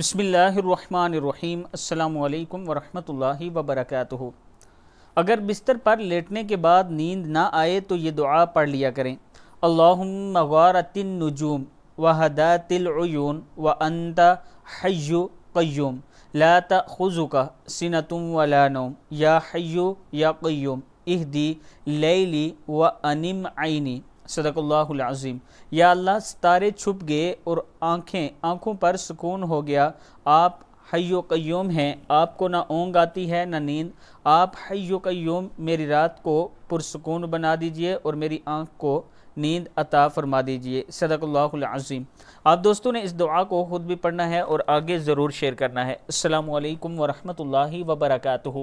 بسم اللہ الرحمن الرحیم السلام علیکم ورحمۃ اللہ وبرکاتہ اگر بستر پر لیٹنے کے بعد نیند نہ آئے تو یہ دعا پڑھ لیا کریں اللہم مغارت النجوم وحدات العیون وانت حی قیوم لا تأخذك سنت ولا نوم یا حی یا قیوم اہدی لیلی وانم عینی صدق اللہ العظیم یا اللہ ستارے چھپ گئے اور آنکھیں آنکھوں پر سکون ہو گیا آپ حیو قیوم ہیں آپ کو نہ اونگ آتی ہے نہ نیند آپ حیو قیوم میری رات کو پرسکون بنا دیجئے اور میری آنکھ کو نیند عطا فرما دیجئے صدق اللہ العظیم آپ دوستوں نے اس دعا کو خود بھی پڑھنا ہے اور آگے ضرور شیئر کرنا ہے السلام علیکم ورحمۃ اللہ وبرکاتہ